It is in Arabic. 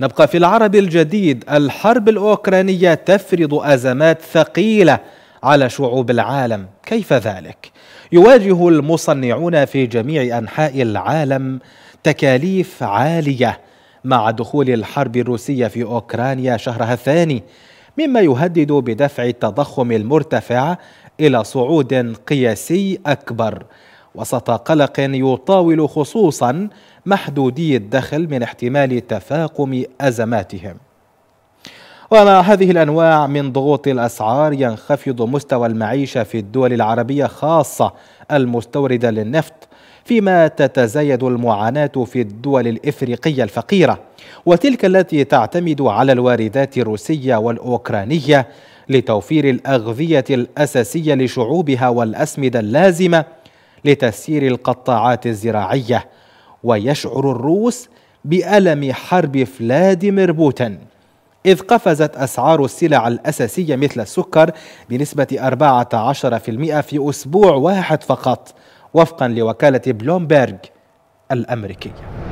نبقى في العرب الجديد الحرب الاوكرانيه تفرض ازمات ثقيله على شعوب العالم كيف ذلك يواجه المصنعون في جميع انحاء العالم تكاليف عاليه مع دخول الحرب الروسيه في اوكرانيا شهرها الثاني مما يهدد بدفع التضخم المرتفع الى صعود قياسي اكبر وسط قلق يطاول خصوصا محدودي الدخل من احتمال تفاقم أزماتهم ومع هذه الأنواع من ضغوط الأسعار ينخفض مستوى المعيشة في الدول العربية خاصة المستوردة للنفط فيما تتزايد المعاناة في الدول الإفريقية الفقيرة وتلك التي تعتمد على الواردات الروسية والأوكرانية لتوفير الأغذية الأساسية لشعوبها والأسمدة اللازمة لتسيير القطاعات الزراعية ويشعر الروس بألم حرب فلاديمير بوتين إذ قفزت أسعار السلع الأساسية مثل السكر بنسبة 14% في أسبوع واحد فقط وفقا لوكالة بلومبرج الأمريكية